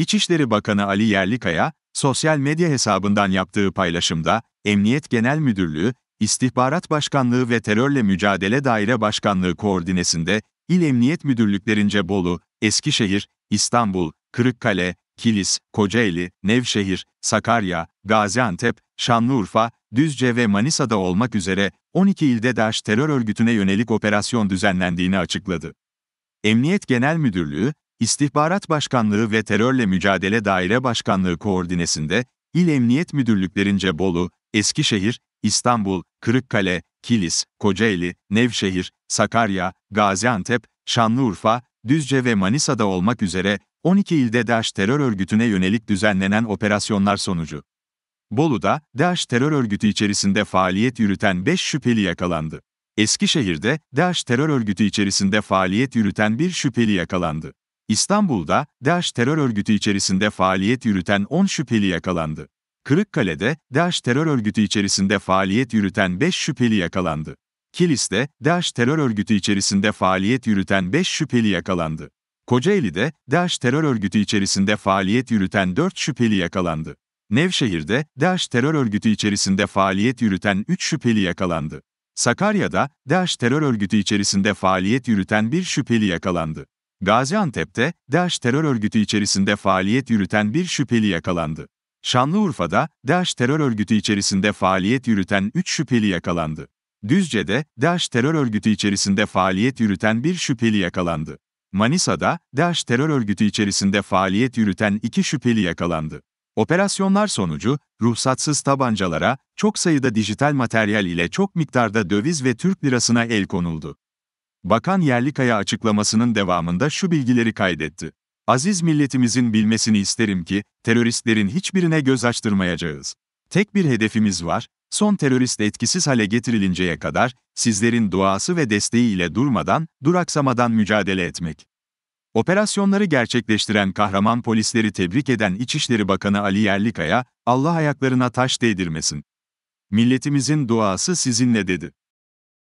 İçişleri Bakanı Ali Yerlikaya, sosyal medya hesabından yaptığı paylaşımda, Emniyet Genel Müdürlüğü, İstihbarat Başkanlığı ve Terörle Mücadele Daire Başkanlığı koordinesinde, İl Emniyet Müdürlüklerince Bolu, Eskişehir, İstanbul, Kırıkkale, Kilis, Kocaeli, Nevşehir, Sakarya, Gaziantep, Şanlıurfa, Düzce ve Manisa'da olmak üzere 12 ilde DAEŞ terör örgütüne yönelik operasyon düzenlendiğini açıkladı. Emniyet Genel Müdürlüğü, İstihbarat Başkanlığı ve Terörle Mücadele Daire Başkanlığı koordinesinde, İl Emniyet Müdürlüklerince Bolu, Eskişehir, İstanbul, Kırıkkale, Kilis, Kocaeli, Nevşehir, Sakarya, Gaziantep, Şanlıurfa, Düzce ve Manisa'da olmak üzere 12 ilde DAEŞ terör örgütüne yönelik düzenlenen operasyonlar sonucu. Bolu'da DAEŞ terör örgütü içerisinde faaliyet yürüten 5 şüpheli yakalandı. Eskişehir'de DAEŞ terör örgütü içerisinde faaliyet yürüten 1 şüpheli yakalandı. İstanbul'da, DAEŞ terör örgütü içerisinde faaliyet yürüten 10 şüpheli yakalandı. Kırıkkale'de, DAEŞ terör örgütü içerisinde faaliyet yürüten 5 şüpheli yakalandı. Kilis'te, DAEŞ terör örgütü içerisinde faaliyet yürüten 5 şüpheli yakalandı. Kocaeli'de, DAEŞ terör örgütü içerisinde faaliyet yürüten 4 şüpheli yakalandı. Nevşehir'de, DAEŞ terör örgütü içerisinde faaliyet yürüten 3 şüpheli yakalandı. Sakarya'da, DAEŞ terör örgütü içerisinde faaliyet yürüten 1 şüpheli yakalandı. Gaziantep'te, DAEŞ terör örgütü içerisinde faaliyet yürüten bir şüpheli yakalandı. Şanlıurfa'da, DAEŞ terör örgütü içerisinde faaliyet yürüten 3 şüpheli yakalandı. Düzce'de, DAEŞ terör örgütü içerisinde faaliyet yürüten bir şüpheli yakalandı. Manisa'da, DAEŞ terör örgütü içerisinde faaliyet yürüten 2 şüpheli yakalandı. Operasyonlar sonucu, ruhsatsız tabancalara, çok sayıda dijital materyal ile çok miktarda döviz ve Türk lirasına el konuldu. Bakan Yerlikaya açıklamasının devamında şu bilgileri kaydetti. Aziz milletimizin bilmesini isterim ki, teröristlerin hiçbirine göz açtırmayacağız. Tek bir hedefimiz var, son terörist etkisiz hale getirilinceye kadar, sizlerin duası ve desteğiyle durmadan, duraksamadan mücadele etmek. Operasyonları gerçekleştiren kahraman polisleri tebrik eden İçişleri Bakanı Ali Yerlikaya, Allah ayaklarına taş değdirmesin. Milletimizin duası sizinle dedi.